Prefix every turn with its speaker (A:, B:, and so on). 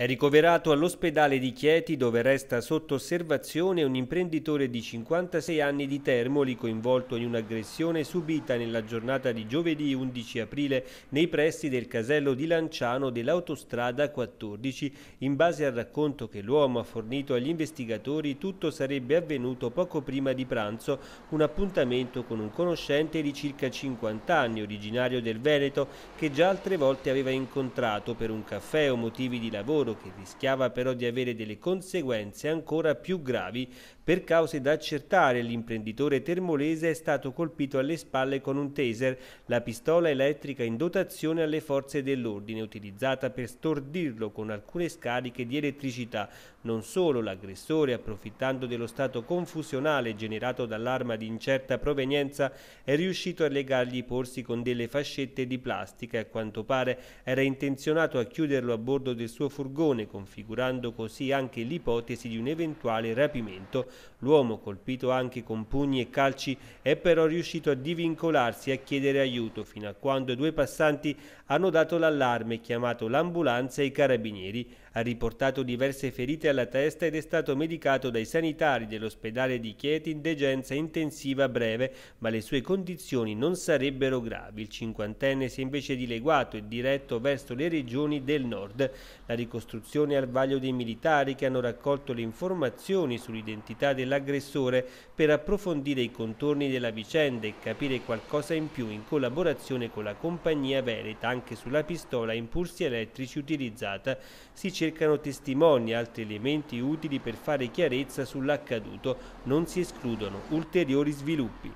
A: È ricoverato all'ospedale di Chieti dove resta sotto osservazione un imprenditore di 56 anni di Termoli coinvolto in un'aggressione subita nella giornata di giovedì 11 aprile nei pressi del casello di Lanciano dell'autostrada 14. In base al racconto che l'uomo ha fornito agli investigatori tutto sarebbe avvenuto poco prima di pranzo, un appuntamento con un conoscente di circa 50 anni originario del Veneto che già altre volte aveva incontrato per un caffè o motivi di lavoro scandalo che rischiava però di avere delle conseguenze ancora più gravi per cause da accertare. L'imprenditore termolese è stato colpito alle spalle con un taser, la pistola elettrica in dotazione alle forze dell'ordine, utilizzata per stordirlo con alcune scariche di elettricità. Non solo, l'aggressore, approfittando dello stato confusionale generato dall'arma di incerta provenienza, è riuscito a legargli i polsi con delle fascette di plastica e a quanto pare era intenzionato a chiuderlo a bordo del suo furgone furgone, configurando così anche l'ipotesi di un eventuale rapimento. L'uomo, colpito anche con pugni e calci, è però riuscito a divincolarsi e a chiedere aiuto, fino a quando due passanti hanno dato l'allarme e chiamato l'ambulanza e i carabinieri. Ha riportato diverse ferite alla testa ed è stato medicato dai sanitari dell'ospedale di Chieti in degenza intensiva breve, ma le sue condizioni non sarebbero gravi. Il cinquantenne si è invece dileguato e diretto verso le regioni del nord. La ricostruzione al vaglio dei militari che hanno raccolto le informazioni sull'identità dell'aggressore per approfondire i contorni della vicenda e capire qualcosa in più in collaborazione con la compagnia Veneta anche sulla pistola a impulsi elettrici utilizzata. Si cercano testimoni e altri elementi utili per fare chiarezza sull'accaduto, non si escludono ulteriori sviluppi.